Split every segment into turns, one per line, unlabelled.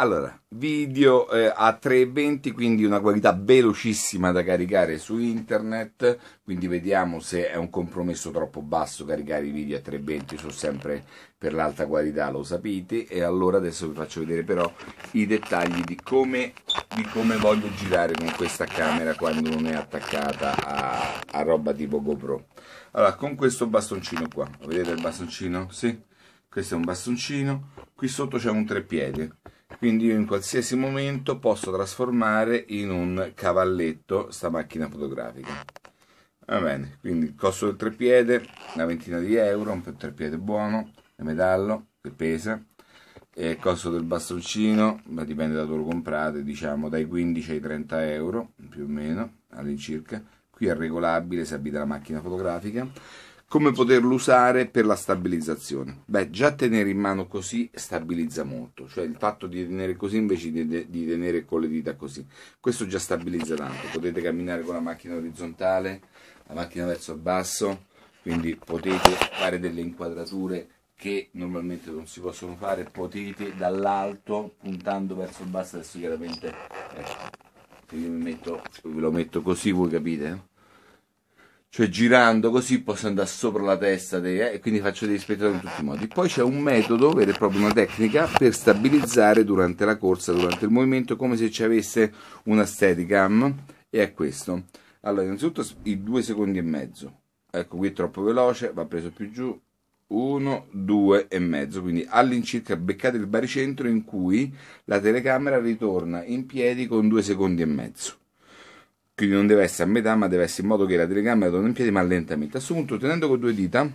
Allora, video eh, a 320, quindi una qualità velocissima da caricare su internet, quindi vediamo se è un compromesso troppo basso caricare i video a 320, sono sempre per l'alta qualità, lo sapete, e allora adesso vi faccio vedere però i dettagli di come, di come voglio girare con questa camera quando non è attaccata a, a roba tipo GoPro. Allora, con questo bastoncino qua, vedete il bastoncino? Sì, questo è un bastoncino, qui sotto c'è un treppiede quindi io in qualsiasi momento posso trasformare in un cavalletto sta macchina fotografica va bene quindi il costo del treppiede una ventina di euro un treppiede buono è metallo che pesa e il costo del bastoncino ma dipende da dove lo comprate diciamo dai 15 ai 30 euro più o meno all'incirca qui è regolabile se abita la macchina fotografica come poterlo usare per la stabilizzazione? Beh, già tenere in mano così stabilizza molto, cioè il fatto di tenere così invece di, di, tenere con le dita così, questo già stabilizza tanto, potete camminare con la macchina orizzontale, la macchina verso il basso, quindi potete fare delle inquadrature che normalmente non si possono fare, potete dall'alto puntando verso il basso, adesso chiaramente ecco, se io metto, ve lo metto così voi capite? Eh? cioè girando così posso andare sopra la testa dei, eh, e quindi faccio degli spettacoli in tutti i modi. Poi c'è un metodo vero e proprio una tecnica per stabilizzare durante la corsa, durante il movimento, come se ci avesse una steadicam e è questo. Allora, innanzitutto i due secondi e mezzo. Ecco, qui è troppo veloce, va preso più giù. Uno, due e mezzo, quindi all'incirca beccate il baricentro in cui la telecamera ritorna in piedi con due secondi e mezzo quindi non deve essere a metà ma deve essere in modo che la telecamera torni in piedi ma lentamente. A questo punto tenendo con due dita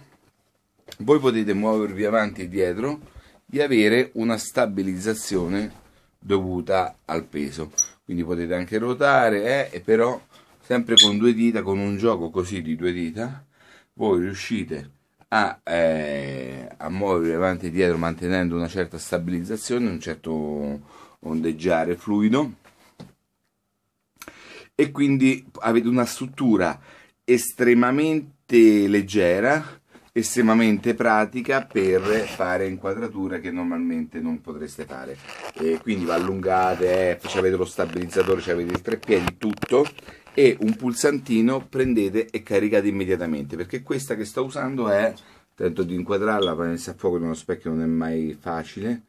voi potete muovervi avanti e dietro di avere una stabilizzazione dovuta al peso. Quindi potete anche ruotare, eh, però sempre con due dita, con un gioco così di due dita, voi riuscite a, eh, a muovervi avanti e dietro mantenendo una certa stabilizzazione, un certo ondeggiare fluido e quindi avete una struttura estremamente leggera, estremamente pratica per fare inquadrature che normalmente non potreste fare e quindi allungate, eh, avete lo stabilizzatore, avete il treppiedi, tutto e un pulsantino prendete e caricate immediatamente perché questa che sto usando è, tento di inquadrarla, la messa a fuoco in uno specchio non è mai facile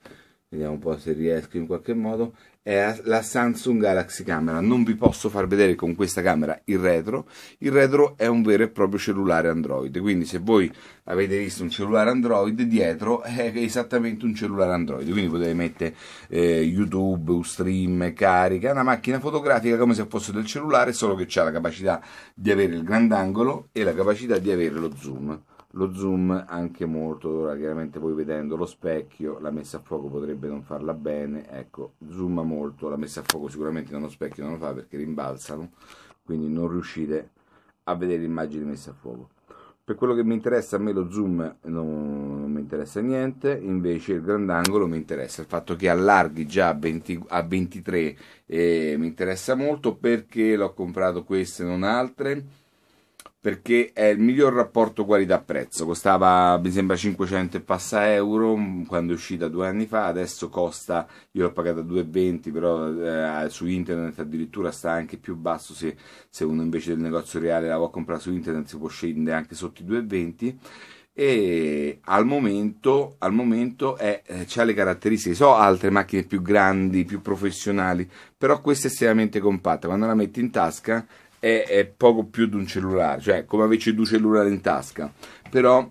vediamo un po' se riesco in qualche modo, è la Samsung Galaxy Camera. Non vi posso far vedere con questa camera il retro, il retro è un vero e proprio cellulare Android, quindi se voi avete visto un cellulare Android, dietro è esattamente un cellulare Android, quindi potete mettere eh, YouTube, Ustream, carica, una macchina fotografica come se fosse del cellulare, solo che ha la capacità di avere il grandangolo e la capacità di avere lo zoom lo zoom anche molto, ora chiaramente voi vedendo lo specchio, la messa a fuoco potrebbe non farla bene, ecco, zoom molto, la messa a fuoco sicuramente non lo specchio non lo fa perché rimbalzano, quindi non riuscite a vedere l'immagine messa a fuoco. Per quello che mi interessa a me lo zoom non, non mi interessa niente, invece il grandangolo mi interessa, il fatto che allarghi già a, 20, a 23 eh, mi interessa molto perché l'ho comprato queste non altre perché è il miglior rapporto qualità-prezzo. Costava mi sembra 500 e passa euro mm, quando è uscita due anni fa, adesso costa, io l'ho pagata 2,20, però eh, su internet addirittura sta anche più basso se, se uno invece del negozio reale la vuole comprare su internet si può scendere anche sotto i 2,20 e al momento, al momento è, eh, ha le caratteristiche. So altre macchine più grandi, più professionali, però questa è estremamente compatta. Quando la metti in tasca è, è poco più di un cellulare, cioè come avessi due cellulari in tasca, però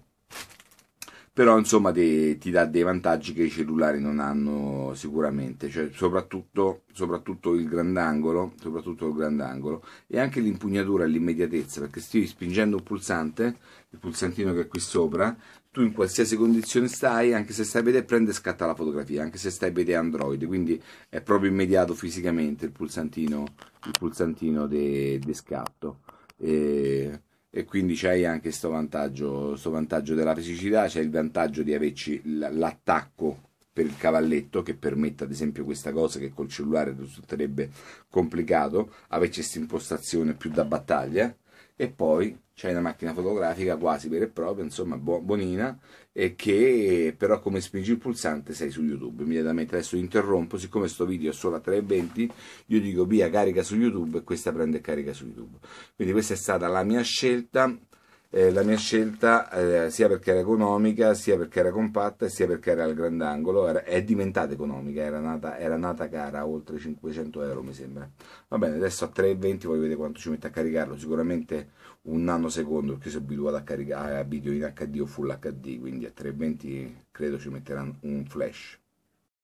però insomma te, ti dà dei vantaggi che i cellulari non hanno sicuramente, cioè, soprattutto, soprattutto, il grandangolo, soprattutto il grandangolo e anche l'impugnatura e l'immediatezza, perché stai spingendo un pulsante, il pulsantino che è qui sopra, tu in qualsiasi condizione stai, anche se stai a vedere, prende e scatta la fotografia, anche se stai a vedere Android, quindi è proprio immediato fisicamente il pulsantino, il pulsantino di scatto. E e quindi c'hai anche questo vantaggio, vantaggio, della fisicità, c'è il vantaggio di averci l'attacco per il cavalletto che permette ad esempio questa cosa che col cellulare risulterebbe complicato, averci questa impostazione più da battaglia e poi c'hai una macchina fotografica quasi vera e propria, insomma buonina, e che però come spingi il pulsante sei su YouTube immediatamente. Adesso interrompo, siccome sto video è solo a 3.20, io dico via carica su YouTube e questa prende carica su YouTube. Quindi questa è stata la mia scelta eh, la mia scelta, eh, sia perché era economica, sia perché era compatta sia perché era al grandangolo, era, è diventata economica, era nata, era nata cara, oltre 500 euro mi sembra. Va bene, adesso a 3,20 voi vedete quanto ci mette a caricarlo, sicuramente un nanosecondo, perché sono abituato a caricare a video in HD o Full HD, quindi a 3,20 credo ci metteranno un flash.